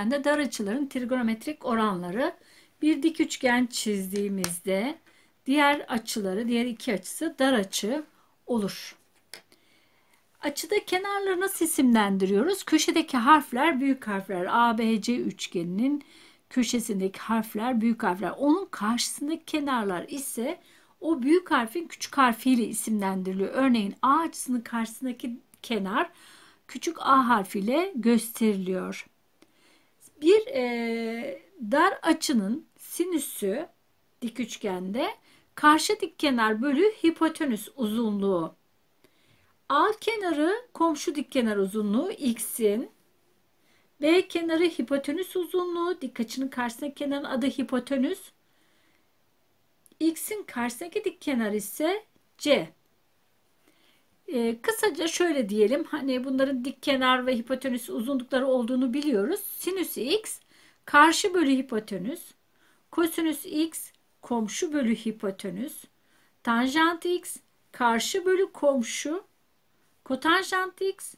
üçgende dar açıların trigonometrik oranları bir dik üçgen çizdiğimizde diğer açıları, diğer iki açısı dar açı olur. Açıda kenarları nasıl isimlendiriyoruz? Köşedeki harfler büyük harfler. ABC üçgeninin köşesindeki harfler büyük harfler. Onun karşısındaki kenarlar ise o büyük harfin küçük harfiyle isimlendiriliyor. Örneğin A açısının karşısındaki kenar küçük A harfiyle gösteriliyor bir e, dar açının sinüsü dik üçgende karşı dik kenar bölü hipotenüs uzunluğu. A kenarı komşu dik kenar uzunluğu x'in B kenarı hipotenüs uzunluğu. Dik açının karşısındaki kenarın adı hipotenüs. X'in karşısındaki dik kenar ise C. E, kısaca şöyle diyelim hani bunların dik kenar ve hipotenüs uzunlukları olduğunu biliyoruz. Sinüs x karşı bölü hipotenüs, kosinüs x komşu bölü hipotenüs, tanjant x karşı bölü komşu, kotanjant x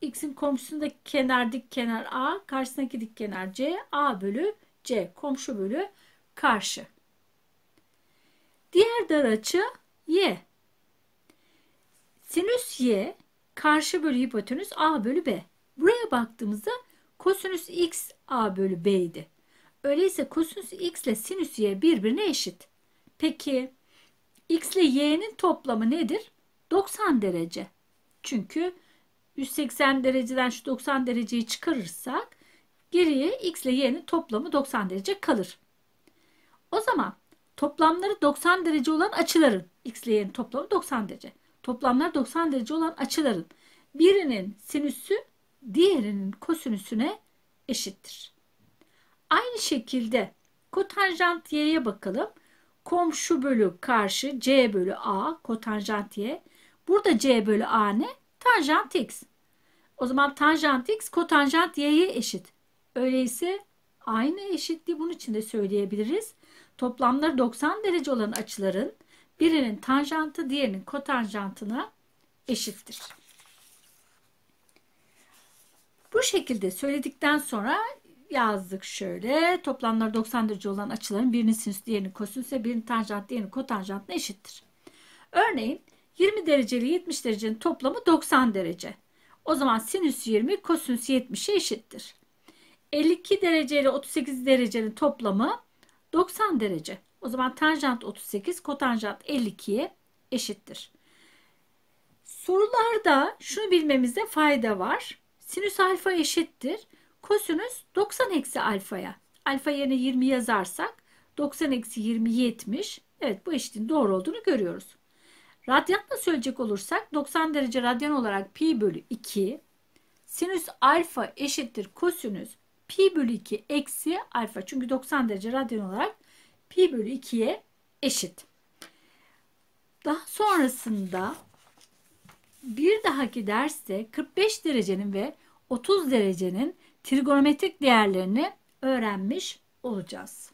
x'in komşusundaki kenar dik kenar a, karşısındaki dik kenar c, a bölü c komşu bölü karşı. Diğer dar açı y. Sinüs y karşı bölü hipotenüs a bölü b. Buraya baktığımızda kosinüs x a bölü b idi. Öyleyse kosinüs x ile sinüs y birbirine eşit. Peki x ile y'nin toplamı nedir? 90 derece. Çünkü 180 dereceden şu 90 dereceyi çıkarırsak geriye x ile y'nin toplamı 90 derece kalır. O zaman toplamları 90 derece olan açıların x ile y'nin toplamı 90 derece toplamlar 90 derece olan açıların birinin sinüsü diğerinin kosinüsüne eşittir. Aynı şekilde kotanjant y'ye bakalım. Komşu bölü karşı c bölü a kotanjant y. Burada c bölü a ne? Tanjant x. O zaman tanjant x kotanjant y'ye eşit. Öyleyse aynı eşitliği bunun için de söyleyebiliriz. Toplamları 90 derece olan açıların birinin tanjantı diğerinin kotanjantına eşittir. Bu şekilde söyledikten sonra yazdık şöyle. Toplamları 90 derece olan açıların birinin sinüs, diğerinin kosinüse, birinin tanjant, diğerinin kotanjantına eşittir. Örneğin 20 dereceli 70 derecenin toplamı 90 derece. O zaman sinüs 20, kosinüs 70'e eşittir. 52 dereceli 38 derecenin toplamı 90 derece. O zaman tanjant 38 kotanjant 52'ye eşittir. Sorularda şunu bilmemizde fayda var. Sinüs alfa eşittir. Kosinüs 90 eksi alfaya. Alfa yerine 20 yazarsak 90 eksi 20 70. Evet bu eşitin doğru olduğunu görüyoruz. Radyanla söyleyecek olursak 90 derece radyan olarak pi bölü 2 sinüs alfa eşittir kosinüs pi bölü 2 eksi alfa. Çünkü 90 derece radyan olarak pi bölü 2'ye eşit. Daha sonrasında bir dahaki derste 45 derecenin ve 30 derecenin trigonometrik değerlerini öğrenmiş olacağız.